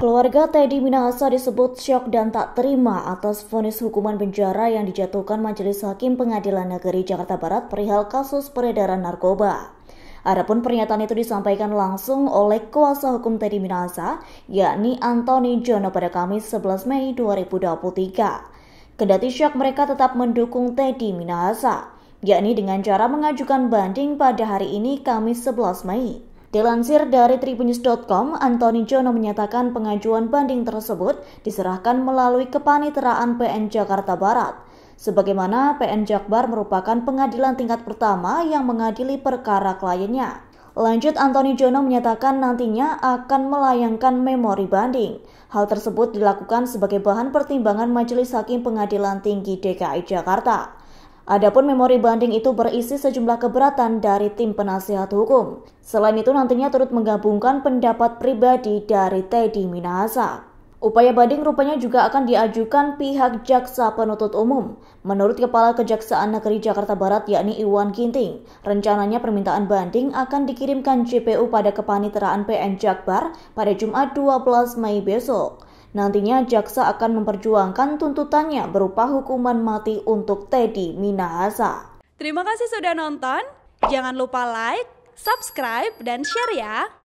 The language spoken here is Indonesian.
Keluarga Teddy Minahasa disebut syok dan tak terima atas vonis hukuman penjara yang dijatuhkan Majelis Hakim Pengadilan Negeri Jakarta Barat perihal kasus peredaran narkoba. Adapun pernyataan itu disampaikan langsung oleh kuasa hukum Teddy Minahasa, yakni Anthony Jono pada Kamis 11 Mei 2023. Kendati syok mereka tetap mendukung Teddy Minahasa, yakni dengan cara mengajukan banding pada hari ini Kamis 11 Mei. Dilansir dari tribunnews.com, Antoni Jono menyatakan pengajuan banding tersebut diserahkan melalui kepaniteraan PN Jakarta Barat. Sebagaimana PN Jakbar merupakan pengadilan tingkat pertama yang mengadili perkara kliennya. Lanjut, Antoni Jono menyatakan nantinya akan melayangkan memori banding. Hal tersebut dilakukan sebagai bahan pertimbangan Majelis Hakim Pengadilan Tinggi DKI Jakarta. Adapun memori banding itu berisi sejumlah keberatan dari tim penasihat hukum. Selain itu nantinya turut menggabungkan pendapat pribadi dari Teddy Minahasa. Upaya banding rupanya juga akan diajukan pihak jaksa penuntut umum. Menurut Kepala Kejaksaan Negeri Jakarta Barat yakni Iwan Ginting, rencananya permintaan banding akan dikirimkan JPU pada Kepaniteraan PN Jakbar pada Jumat 12 Mei besok. Nantinya jaksa akan memperjuangkan tuntutannya berupa hukuman mati untuk Teddy Minahasa. Terima kasih sudah nonton. Jangan lupa like, subscribe, dan share ya.